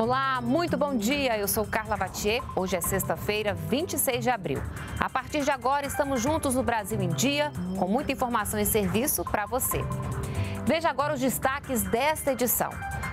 Olá, muito bom dia. Eu sou Carla Batier. Hoje é sexta-feira, 26 de abril. A partir de agora, estamos juntos no Brasil em Dia, com muita informação e serviço para você. Veja agora os destaques desta edição.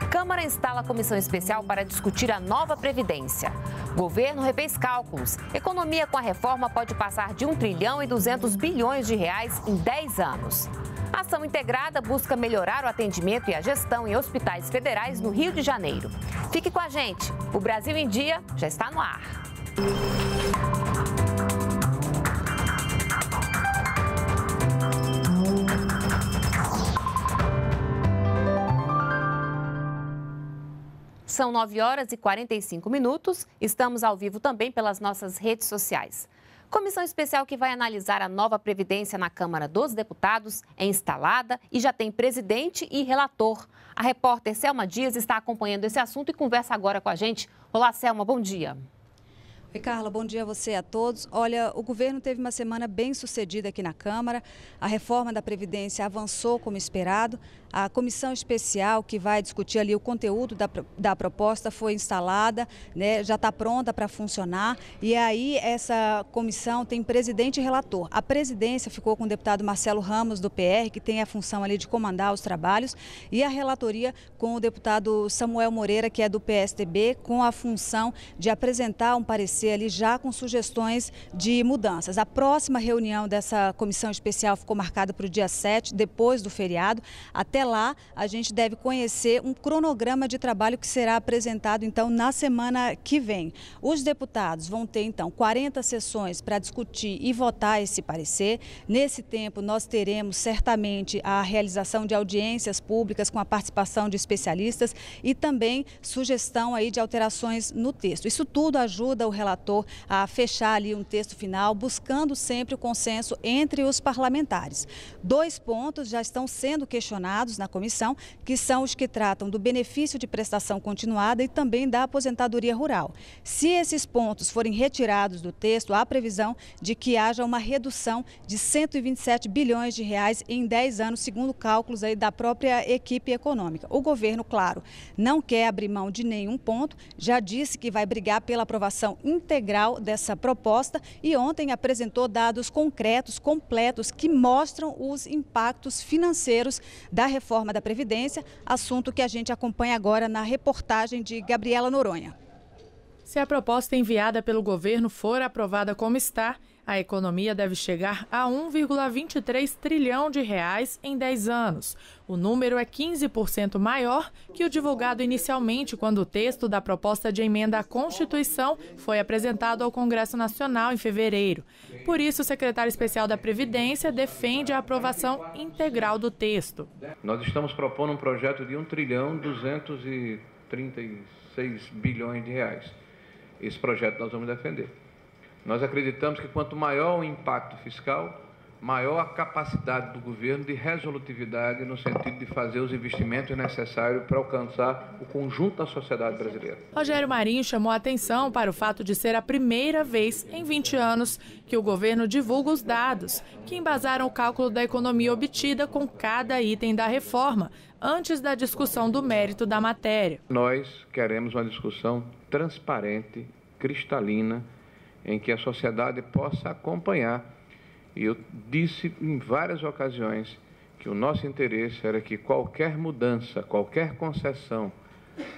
Câmara instala comissão especial para discutir a nova Previdência. Governo repês cálculos. Economia com a reforma pode passar de 1 trilhão e 200 bilhões de reais em 10 anos. A ação integrada busca melhorar o atendimento e a gestão em hospitais federais no Rio de Janeiro. Fique com a gente. O Brasil em Dia já está no ar. São 9 horas e 45 minutos. Estamos ao vivo também pelas nossas redes sociais. Comissão especial que vai analisar a nova Previdência na Câmara dos Deputados é instalada e já tem presidente e relator. A repórter Selma Dias está acompanhando esse assunto e conversa agora com a gente. Olá, Selma, bom dia. Carla, bom dia a você e a todos. Olha, o governo teve uma semana bem sucedida aqui na Câmara. A reforma da Previdência avançou como esperado. A comissão especial que vai discutir ali o conteúdo da, da proposta foi instalada, né, já está pronta para funcionar. E aí essa comissão tem presidente e relator. A presidência ficou com o deputado Marcelo Ramos, do PR, que tem a função ali de comandar os trabalhos, e a relatoria com o deputado Samuel Moreira, que é do PSDB, com a função de apresentar um parecer ali já com sugestões de mudanças. A próxima reunião dessa comissão especial ficou marcada para o dia 7, depois do feriado. Até lá, a gente deve conhecer um cronograma de trabalho que será apresentado, então, na semana que vem. Os deputados vão ter, então, 40 sessões para discutir e votar esse parecer. Nesse tempo, nós teremos certamente a realização de audiências públicas com a participação de especialistas e também sugestão aí de alterações no texto. Isso tudo ajuda o relatório relator a fechar ali um texto final, buscando sempre o consenso entre os parlamentares. Dois pontos já estão sendo questionados na comissão, que são os que tratam do benefício de prestação continuada e também da aposentadoria rural. Se esses pontos forem retirados do texto, há previsão de que haja uma redução de 127 bilhões de reais em 10 anos, segundo cálculos aí da própria equipe econômica. O governo, claro, não quer abrir mão de nenhum ponto, já disse que vai brigar pela aprovação integral dessa proposta e ontem apresentou dados concretos, completos, que mostram os impactos financeiros da reforma da Previdência, assunto que a gente acompanha agora na reportagem de Gabriela Noronha. Se a proposta enviada pelo governo for aprovada como está, a economia deve chegar a 1,23 trilhão de reais em 10 anos. O número é 15% maior que o divulgado inicialmente quando o texto da proposta de emenda à Constituição foi apresentado ao Congresso Nacional em fevereiro. Por isso, o secretário especial da Previdência defende a aprovação integral do texto. Nós estamos propondo um projeto de 1 trilhão 236 bilhões de reais. Esse projeto nós vamos defender. Nós acreditamos que quanto maior o impacto fiscal, maior a capacidade do governo de resolutividade no sentido de fazer os investimentos necessários para alcançar o conjunto da sociedade brasileira. Rogério Marinho chamou a atenção para o fato de ser a primeira vez em 20 anos que o governo divulga os dados que embasaram o cálculo da economia obtida com cada item da reforma, antes da discussão do mérito da matéria. Nós queremos uma discussão transparente, cristalina em que a sociedade possa acompanhar. E eu disse em várias ocasiões que o nosso interesse era que qualquer mudança, qualquer concessão,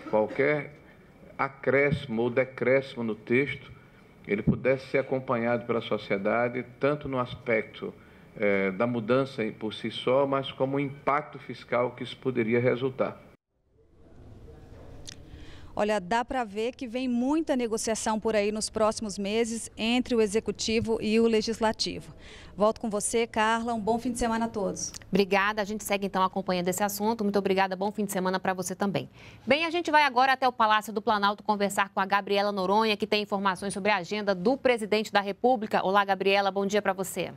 qualquer acréscimo ou decréscimo no texto, ele pudesse ser acompanhado pela sociedade, tanto no aspecto eh, da mudança por si só, mas como o impacto fiscal que isso poderia resultar. Olha, dá para ver que vem muita negociação por aí nos próximos meses entre o Executivo e o Legislativo. Volto com você, Carla. Um bom fim de semana a todos. Obrigada. A gente segue então acompanhando esse assunto. Muito obrigada. Bom fim de semana para você também. Bem, a gente vai agora até o Palácio do Planalto conversar com a Gabriela Noronha, que tem informações sobre a agenda do presidente da República. Olá, Gabriela. Bom dia para você.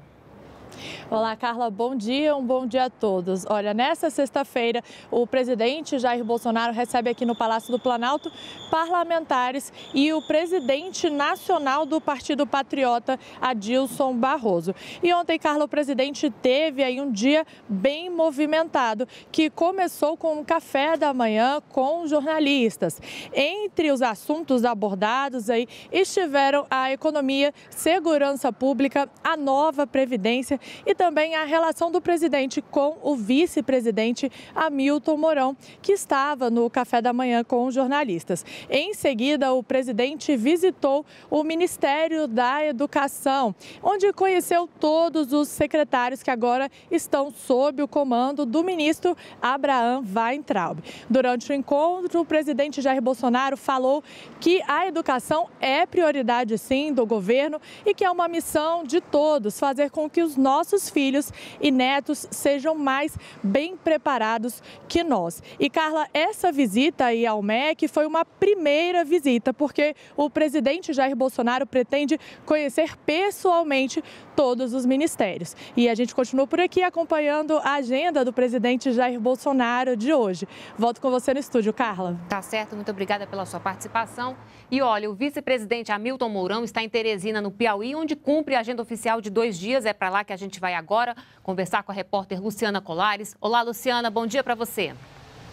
Olá, Carla, bom dia, um bom dia a todos. Olha, nesta sexta-feira, o presidente Jair Bolsonaro recebe aqui no Palácio do Planalto parlamentares e o presidente nacional do Partido Patriota, Adilson Barroso. E ontem, Carla, o presidente teve aí um dia bem movimentado, que começou com um café da manhã com jornalistas. Entre os assuntos abordados aí estiveram a economia, segurança pública, a nova previdência e também a relação do presidente com o vice-presidente Hamilton Mourão, que estava no café da manhã com os jornalistas. Em seguida, o presidente visitou o Ministério da Educação, onde conheceu todos os secretários que agora estão sob o comando do ministro Abraham Weintraub. Durante o encontro, o presidente Jair Bolsonaro falou que a educação é prioridade sim do governo e que é uma missão de todos fazer com que os nossos nossos filhos e netos sejam mais bem preparados que nós. E Carla, essa visita aí ao MEC foi uma primeira visita, porque o presidente Jair Bolsonaro pretende conhecer pessoalmente todos os ministérios. E a gente continua por aqui acompanhando a agenda do presidente Jair Bolsonaro de hoje. Volto com você no estúdio, Carla. Tá certo, muito obrigada pela sua participação. E olha, o vice-presidente Hamilton Mourão está em Teresina, no Piauí, onde cumpre a agenda oficial de dois dias. É para lá que a gente vai agora conversar com a repórter Luciana Colares. Olá, Luciana, bom dia para você.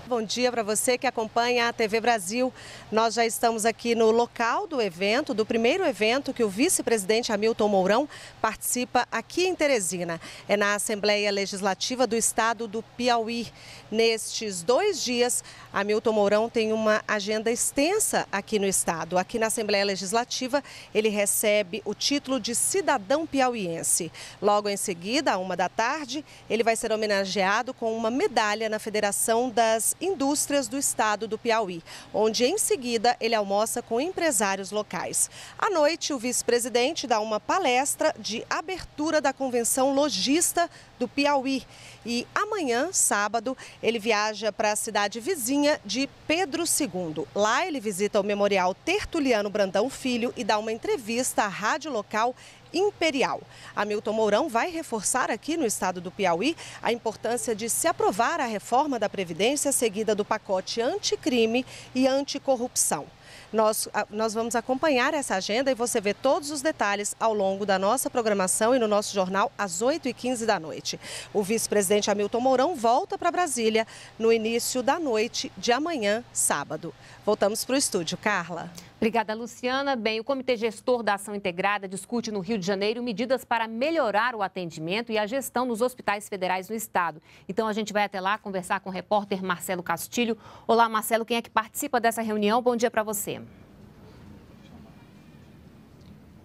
Bom dia para você que acompanha a TV Brasil. Nós já estamos aqui no local do evento, do primeiro evento que o vice-presidente Hamilton Mourão participa aqui em Teresina. É na Assembleia Legislativa do Estado do Piauí. Nestes dois dias, Hamilton Mourão tem uma agenda extensa aqui no Estado. Aqui na Assembleia Legislativa, ele recebe o título de cidadão piauiense. Logo em seguida, à uma da tarde, ele vai ser homenageado com uma medalha na Federação das indústrias do estado do Piauí, onde em seguida ele almoça com empresários locais. À noite, o vice-presidente dá uma palestra de abertura da convenção logista do Piauí. E amanhã, sábado, ele viaja para a cidade vizinha de Pedro II. Lá ele visita o Memorial Tertuliano Brandão Filho e dá uma entrevista à rádio local Imperial. Hamilton Mourão vai reforçar aqui no estado do Piauí a importância de se aprovar a reforma da Previdência seguida do pacote anticrime e anticorrupção. Nós, nós vamos acompanhar essa agenda e você vê todos os detalhes ao longo da nossa programação e no nosso jornal às 8h15 da noite. O vice-presidente Hamilton Mourão volta para Brasília no início da noite de amanhã, sábado. Voltamos para o estúdio. Carla. Obrigada, Luciana. Bem, o Comitê Gestor da Ação Integrada discute no Rio de Janeiro medidas para melhorar o atendimento e a gestão nos hospitais federais no estado. Então, a gente vai até lá conversar com o repórter Marcelo Castilho. Olá, Marcelo, quem é que participa dessa reunião? Bom dia para você.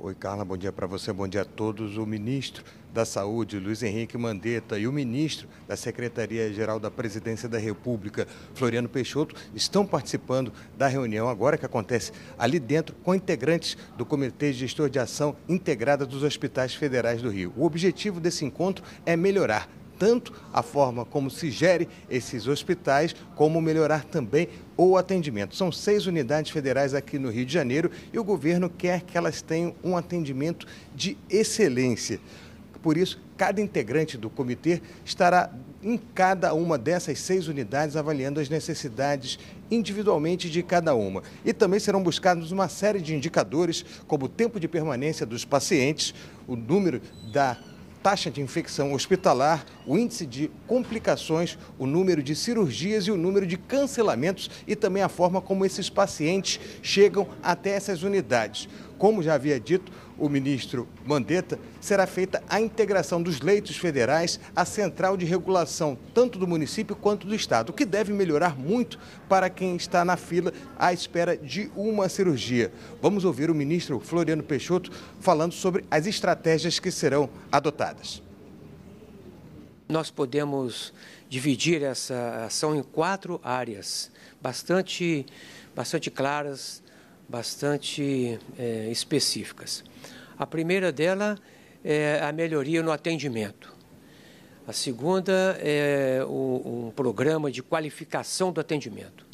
Oi, Carla, bom dia para você, bom dia a todos. O ministro da Saúde, Luiz Henrique Mandetta, e o ministro da Secretaria-Geral da Presidência da República, Floriano Peixoto, estão participando da reunião agora que acontece ali dentro com integrantes do Comitê de Gestor de Ação Integrada dos Hospitais Federais do Rio. O objetivo desse encontro é melhorar tanto a forma como se gere esses hospitais, como melhorar também o atendimento. São seis unidades federais aqui no Rio de Janeiro e o governo quer que elas tenham um atendimento de excelência. Por isso, cada integrante do comitê estará em cada uma dessas seis unidades, avaliando as necessidades individualmente de cada uma. E também serão buscados uma série de indicadores, como o tempo de permanência dos pacientes, o número da taxa de infecção hospitalar, o índice de complicações, o número de cirurgias e o número de cancelamentos e também a forma como esses pacientes chegam até essas unidades como já havia dito o ministro Mandetta, será feita a integração dos leitos federais à central de regulação, tanto do município quanto do estado, o que deve melhorar muito para quem está na fila à espera de uma cirurgia. Vamos ouvir o ministro Floriano Peixoto falando sobre as estratégias que serão adotadas. Nós podemos dividir essa ação em quatro áreas bastante, bastante claras bastante é, específicas. A primeira dela é a melhoria no atendimento. A segunda é o, um programa de qualificação do atendimento.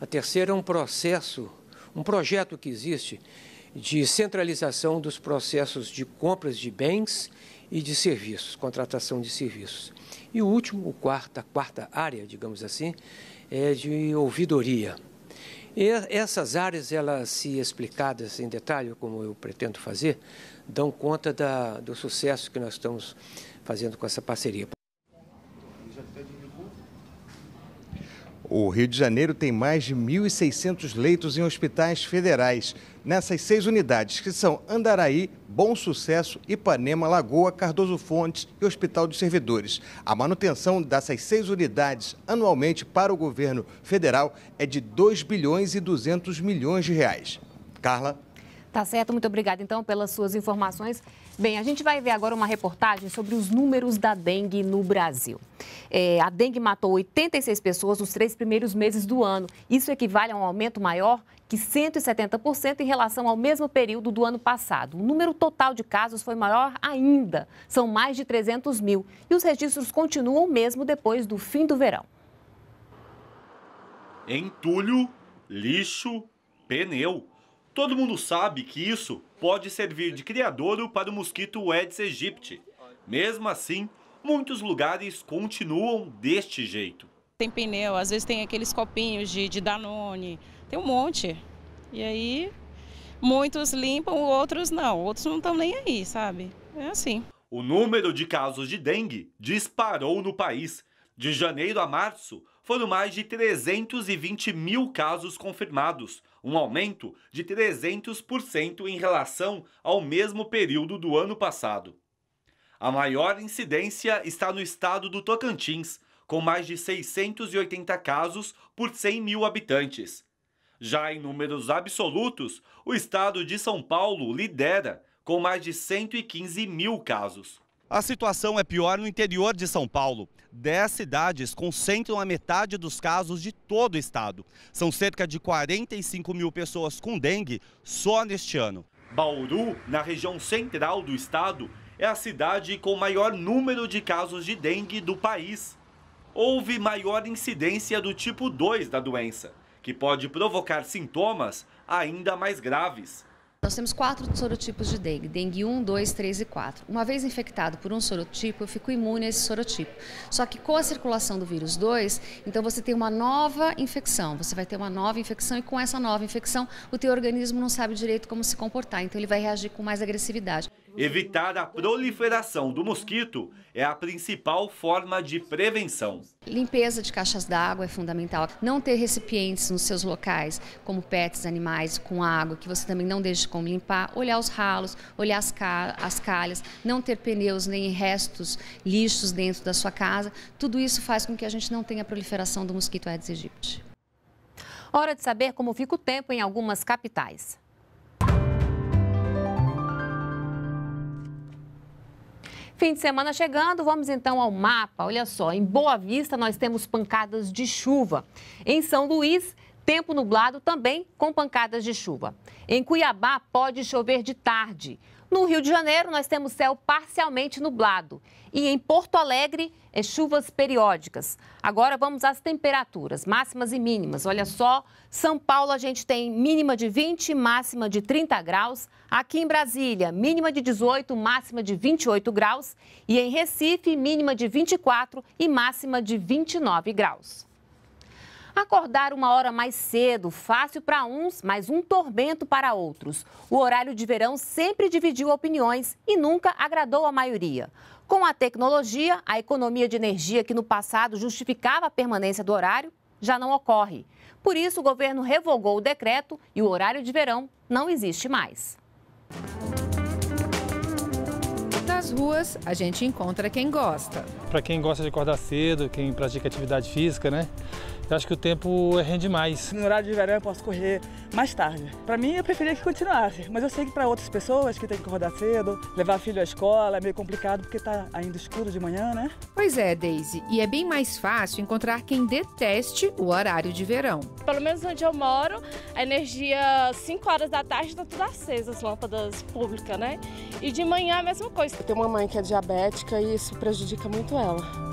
A terceira é um processo, um projeto que existe de centralização dos processos de compras de bens e de serviços, contratação de serviços. E o último, o quarta, a quarta área, digamos assim, é de ouvidoria. E essas áreas, elas, se explicadas em detalhe, como eu pretendo fazer, dão conta da, do sucesso que nós estamos fazendo com essa parceria. O Rio de Janeiro tem mais de 1.600 leitos em hospitais federais. Nessas seis unidades, que são Andaraí, Bom Sucesso, Ipanema, Lagoa, Cardoso Fontes e Hospital dos Servidores. A manutenção dessas seis unidades anualmente para o governo federal é de 2 bilhões e 200 milhões de reais. Carla. Tá certo, muito obrigada então pelas suas informações. Bem, a gente vai ver agora uma reportagem sobre os números da dengue no Brasil. É, a dengue matou 86 pessoas nos três primeiros meses do ano. Isso equivale a um aumento maior que 170% em relação ao mesmo período do ano passado. O número total de casos foi maior ainda, são mais de 300 mil. E os registros continuam mesmo depois do fim do verão. Entulho, lixo, pneu. Todo mundo sabe que isso pode servir de criadouro para o mosquito Aedes aegypti. Mesmo assim, muitos lugares continuam deste jeito. Tem pneu, às vezes tem aqueles copinhos de, de Danone, tem um monte. E aí, muitos limpam, outros não. Outros não estão nem aí, sabe? É assim. O número de casos de dengue disparou no país. De janeiro a março, foram mais de 320 mil casos confirmados, um aumento de 300% em relação ao mesmo período do ano passado. A maior incidência está no estado do Tocantins, com mais de 680 casos por 100 mil habitantes. Já em números absolutos, o estado de São Paulo lidera, com mais de 115 mil casos. A situação é pior no interior de São Paulo. Dez cidades concentram a metade dos casos de todo o estado. São cerca de 45 mil pessoas com dengue só neste ano. Bauru, na região central do estado, é a cidade com maior número de casos de dengue do país. Houve maior incidência do tipo 2 da doença, que pode provocar sintomas ainda mais graves. Nós temos quatro sorotipos de dengue, dengue 1, 2, 3 e 4. Uma vez infectado por um sorotipo, eu fico imune a esse sorotipo. Só que com a circulação do vírus 2, então você tem uma nova infecção, você vai ter uma nova infecção e com essa nova infecção o teu organismo não sabe direito como se comportar, então ele vai reagir com mais agressividade. Evitar a proliferação do mosquito é a principal forma de prevenção. Limpeza de caixas d'água é fundamental. Não ter recipientes nos seus locais, como pets, animais, com água, que você também não deixe como limpar. Olhar os ralos, olhar as, as calhas, não ter pneus nem restos, lixos dentro da sua casa. Tudo isso faz com que a gente não tenha a proliferação do mosquito Aedes aegypti. Hora de saber como fica o tempo em algumas capitais. Fim de semana chegando, vamos então ao mapa. Olha só, em Boa Vista nós temos pancadas de chuva. Em São Luís, tempo nublado também com pancadas de chuva. Em Cuiabá pode chover de tarde. No Rio de Janeiro, nós temos céu parcialmente nublado. E em Porto Alegre, é chuvas periódicas. Agora vamos às temperaturas, máximas e mínimas. Olha só, São Paulo a gente tem mínima de 20, máxima de 30 graus. Aqui em Brasília, mínima de 18, máxima de 28 graus. E em Recife, mínima de 24 e máxima de 29 graus. Acordar uma hora mais cedo, fácil para uns, mas um tormento para outros. O horário de verão sempre dividiu opiniões e nunca agradou a maioria. Com a tecnologia, a economia de energia que no passado justificava a permanência do horário já não ocorre. Por isso, o governo revogou o decreto e o horário de verão não existe mais. Nas ruas, a gente encontra quem gosta. Para quem gosta de acordar cedo, quem pratica atividade física, né? Eu acho que o tempo é rende mais. No horário de verão eu posso correr mais tarde. Para mim, eu preferia que continuasse, mas eu sei que para outras pessoas que têm que acordar cedo, levar filho à escola, é meio complicado porque tá ainda escuro de manhã, né? Pois é, Daisy, e é bem mais fácil encontrar quem deteste o horário de verão. Pelo menos onde eu moro, a energia 5 horas da tarde tá tudo acesa, as lâmpadas públicas, né? E de manhã a mesma coisa. Eu tenho uma mãe que é diabética e isso prejudica muito ela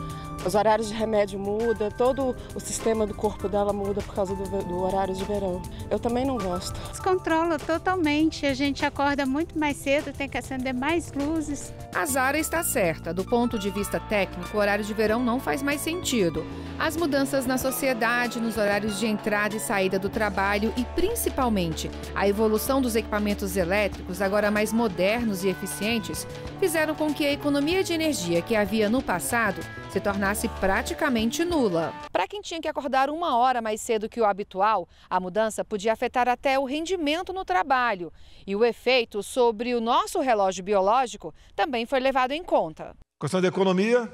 os horários de remédio muda, todo o sistema do corpo dela muda por causa do, do horário de verão. Eu também não gosto. Descontrola totalmente, a gente acorda muito mais cedo, tem que acender mais luzes. A Zara está certa, do ponto de vista técnico, o horário de verão não faz mais sentido. As mudanças na sociedade, nos horários de entrada e saída do trabalho e principalmente a evolução dos equipamentos elétricos, agora mais modernos e eficientes, fizeram com que a economia de energia que havia no passado se tornasse praticamente nula. Para quem tinha que acordar uma hora mais cedo que o habitual, a mudança podia afetar até o rendimento no trabalho. E o efeito sobre o nosso relógio biológico também foi levado em conta. questão de economia,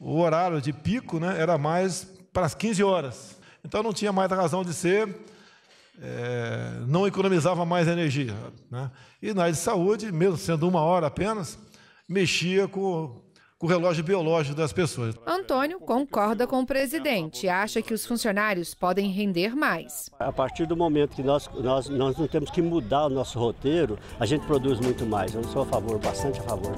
o horário de pico né, era mais para as 15 horas. Então não tinha mais razão de ser, é, não economizava mais energia. Né? E na área de saúde, mesmo sendo uma hora apenas, mexia com com o relógio biológico das pessoas. Antônio concorda com o presidente e acha que os funcionários podem render mais. A partir do momento que nós, nós, nós não temos que mudar o nosso roteiro, a gente produz muito mais. Eu sou a favor, bastante a favor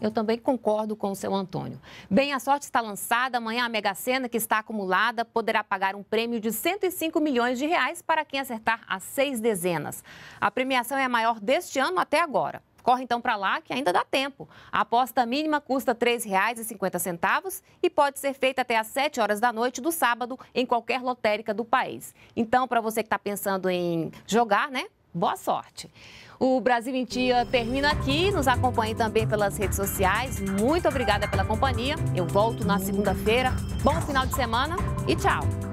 Eu também concordo com o seu Antônio. Bem, a sorte está lançada. Amanhã a Mega Sena, que está acumulada, poderá pagar um prêmio de 105 milhões de reais para quem acertar as seis dezenas. A premiação é a maior deste ano até agora. Corre então para lá que ainda dá tempo. A aposta mínima custa R$ 3,50 e pode ser feita até às 7 horas da noite do sábado em qualquer lotérica do país. Então, para você que está pensando em jogar, né? Boa sorte. O Brasil em Dia termina aqui. Nos acompanhe também pelas redes sociais. Muito obrigada pela companhia. Eu volto na segunda-feira. Bom final de semana e tchau.